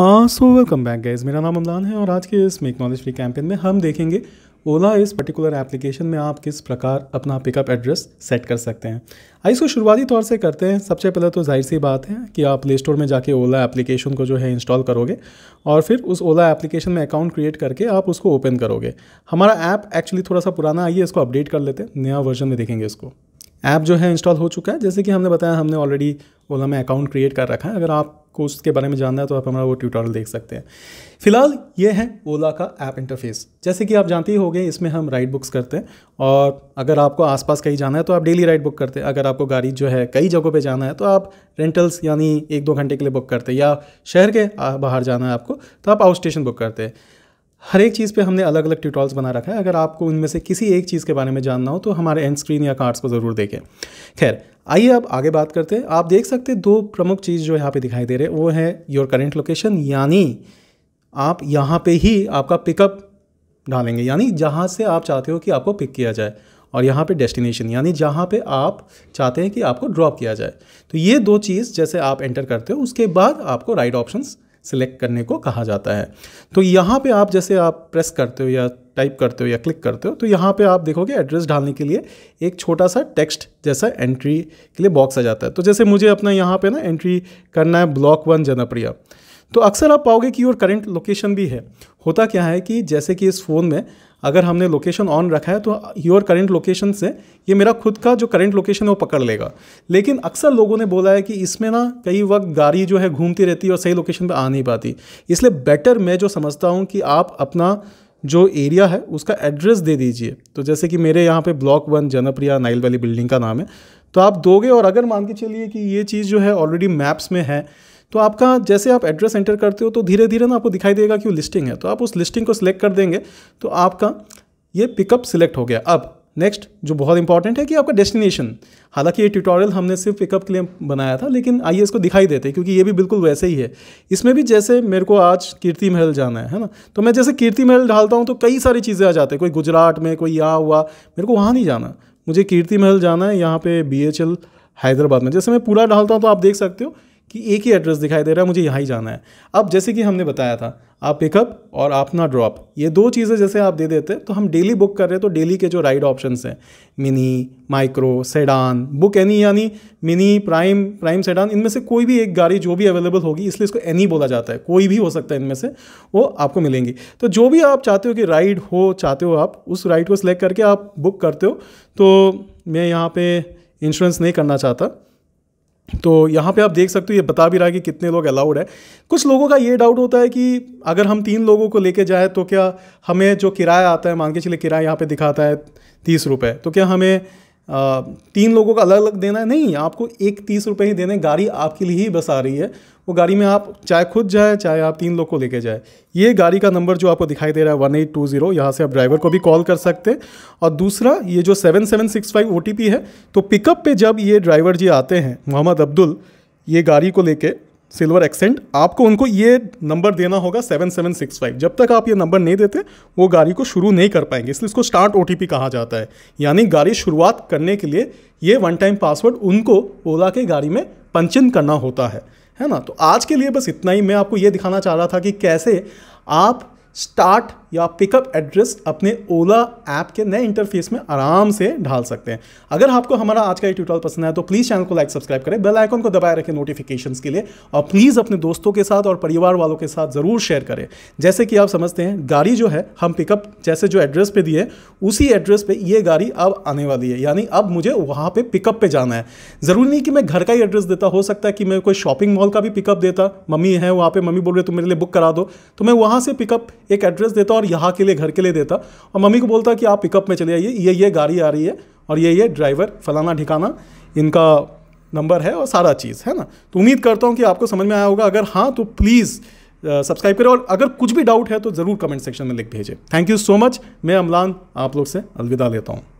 so welcome back guys मेरा नाम अमदान है और आज के इस मेक नॉलेज फ्री कैंपेन में हम देखेंगे ओला इस पर्टिकुलर एप्लीकेशन में आप किस प्रकार अपना पिकअप एड्रेस सेट कर सकते हैं आई इसको शुरुआती तौर से करते हैं सबसे पहले तो जाहिर सी बात है कि आप प्ले स्टोर में जाके ओला एप्लीकेशन को जो है इंस्टॉल करोगे और फिर उस ओला एप्लीकेशन में अकाउंट क्रिएट करके आप उसको ओपन करोगे हमारा ऐप एक्चुअली थोड़ा सा पुराना आइए इसको अपडेट कर लेते हैं नया वर्जन में देखेंगे इसको ऐप जो है इंस्टॉल हो चुका है जैसे कि हमने बताया हमने ऑलरेडी ओला में अकाउंट क्रिएट कर रखा है अगर आप को उसके बारे में जानना है तो आप हमारा वो ट्यूटोरियल देख सकते हैं फिलहाल ये है ओला का ऐप इंटरफेस जैसे कि आप जानते ही हो गए इसमें हम राइड बुक्स करते हैं और अगर आपको आसपास कहीं जाना है तो आप डेली राइड बुक करते हैं अगर आपको गाड़ी जो है कई जगहों पे जाना है तो आप रेंटल्स यानी एक दो घंटे के लिए बुक करते हैं या शहर के बाहर जाना है आपको तो आप आउट स्टेशन बुक करते हैं हर एक चीज़ पे हमने अलग अलग ट्यूटोरियल्स बना रखा है अगर आपको उनमें से किसी एक चीज़ के बारे में जानना हो तो हमारे एंड स्क्रीन या कार्ड्स को ज़रूर देखें खैर आइए अब आगे बात करते हैं आप देख सकते हैं दो प्रमुख चीज़ जो यहाँ पे दिखाई दे रहे वो है योर करेंट लोकेशन यानी आप यहाँ पे ही आपका पिकअप डालेंगे यानी जहाँ से आप चाहते हो कि आपको पिक किया जाए और यहाँ पे डेस्टिनेशन यानी जहाँ पे आप चाहते हैं कि आपको ड्रॉप किया जाए तो ये दो चीज़ जैसे आप एंटर करते हो उसके बाद आपको राइट ऑप्शंस सिलेक्ट करने को कहा जाता है तो यहाँ पे आप जैसे आप प्रेस करते हो या टाइप करते हो या क्लिक करते हो तो यहाँ पे आप देखोगे एड्रेस डालने के लिए एक छोटा सा टेक्स्ट जैसा एंट्री के लिए बॉक्स आ जाता है तो जैसे मुझे अपना यहाँ पे ना एंट्री करना है ब्लॉक वन जनप्रिया तो अक्सर आप पाओगे कि और करेंट लोकेशन भी है होता क्या है कि जैसे कि इस फ़ोन में अगर हमने लोकेशन ऑन रखा है तो योर करंट लोकेशन से ये मेरा खुद का जो करंट लोकेशन है वो पकड़ लेगा लेकिन अक्सर लोगों ने बोला है कि इसमें ना कई वक्त गाड़ी जो है घूमती रहती है और सही लोकेशन पर आ नहीं पाती इसलिए बेटर मैं जो समझता हूँ कि आप अपना जो एरिया है उसका एड्रेस दे दीजिए तो जैसे कि मेरे यहाँ पे block one Janapriya Nile valley building का नाम है तो आप दोगे और अगर मान के चलिए कि ये चीज़ जो है ऑलरेडी मैप्स में है तो आपका जैसे आप एड्रेस एंटर करते हो तो धीरे धीरे ना आपको दिखाई देगा कि वो लिस्टिंग है तो आप उस लिस्टिंग को सिलेक्ट कर देंगे तो आपका ये पिकअप सिलेक्ट हो गया अब नेक्स्ट जो बहुत इंपॉर्टेंट है कि आपका डेस्टिनेशन हालांकि ये ट्यूटोरियल हमने सिर्फ पिकअप के लिए बनाया था लेकिन आइए इसको दिखाई देते क्योंकि ये भी बिल्कुल वैसे ही है इसमें भी जैसे मेरे को आज कीर्ति महल जाना है है ना तो मैं जैसे कीर्ति महल डालता हूँ तो कई सारी चीज़ें आ जाते हैं कोई गुजरात में कोई यहाँ हुआ मेरे को वहाँ नहीं जाना मुझे कीर्ति महल जाना है यहाँ पे बी हैदराबाद में जैसे मैं पूरा डालता हूँ तो आप देख सकते हो कि एक ही एड्रेस दिखाई दे रहा है मुझे यहाँ ही जाना है अब जैसे कि हमने बताया था आप पिकअप और अपना ड्रॉप ये दो चीज़ें जैसे आप दे देते तो हम डेली बुक कर रहे हैं तो डेली के जो राइड ऑप्शन हैं mini micro sedan book any यानी मिनी प्राइम प्राइम सेडान इनमें से कोई भी एक गाड़ी जो भी अवेलेबल होगी इसलिए इसको एनी बोला जाता है कोई भी हो सकता है इनमें से वो आपको मिलेंगी तो जो भी आप चाहते हो कि राइड हो चाहते हो आप उस राइड को सिलेक्ट करके आप बुक करते हो तो मैं यहाँ पर इंश्योरेंस नहीं करना चाहता तो यहाँ पे आप देख सकते हो ये बता भी रहा है कि कितने लोग अलाउड है कुछ लोगों का ये डाउट होता है कि अगर हम तीन लोगों को लेके जाए तो क्या हमें जो किराया आता है मान के चलिए किराया यहाँ पे दिखाता है तीस रुपये तो क्या हमें तीन लोगों का अलग अलग देना है नहीं आपको एक तीस रुपये ही देने गाड़ी आपके लिए ही बस आ रही है वो गाड़ी में आप चाहे खुद जाए चाहे आप तीन लोग को लेके जाए ये गाड़ी का नंबर जो आपको दिखाई दे रहा है वन एट टू जीरो यहाँ से आप ड्राइवर को भी कॉल कर सकते हैं और दूसरा ये जो seven seven six five O T P है तो पिकअप पे जब ये ड्राइवर जी आते हैं मोहम्मद अब्दुल ये गाड़ी को लेके सिल्वर एक्सेंट आपको उनको ये नंबर देना होगा सेवन सेवन सिक्स फाइव जब तक आप ये नंबर नहीं देते वो गाड़ी को शुरू नहीं कर पाएंगे इसलिए इसको स्टार्ट ओ कहा जाता है यानी गाड़ी शुरुआत करने के लिए ये वन टाइम पासवर्ड उनको ओला के गाड़ी में पंचिन करना होता है है ना तो आज के लिए बस इतना ही मैं आपको ये दिखाना चाह रहा था कि कैसे आप स्टार्ट या पिकअप एड्रेस अपने ओला ऐप के नए इंटरफेस में आराम से ढाल सकते हैं अगर आपको हमारा आज का ये ट्यूटोरियल पसंद आया तो प्लीज़ चैनल को लाइक सब्सक्राइब करें बेल आइकन को दबाए रखें नोटिफिकेशन के लिए और प्लीज़ अपने दोस्तों के साथ और परिवार वालों के साथ ज़रूर शेयर करें जैसे कि आप समझते हैं गाड़ी जो है हम पिकअप जैसे जो एड्रेस पे दिए उसी एड्रेस पे ये गाड़ी अब आने वाली है यानी अब मुझे वहाँ पर पिकअप पे जाना है ज़रूरी नहीं कि मैं घर का ही एड्रेस देता हो सकता है कि मैं कोई शॉपिंग मॉल का भी पिकअप देता मम्मी है वहाँ पर मम्मी बोल रहे तुम मेरे लिए बुक करा दो तो मैं वहाँ से पिकअप एक एड्रेस देता और यहाँ के लिए घर के लिए देता और मम्मी को बोलता कि आप पिकअप में चले आइए ये ये गाड़ी आ रही है और ये ये ड्राइवर फलाना ठिकाना इनका नंबर है और सारा चीज़ है ना तो उम्मीद करता हूँ कि आपको समझ में आया होगा अगर हाँ तो प्लीज़ सब्सक्राइब करें और अगर कुछ भी डाउट है तो ज़रूर कमेंट सेक्शन में लिख भेजें थैंक यू सो मच मैं अमलान आप लोग से अलविदा लेता हूँ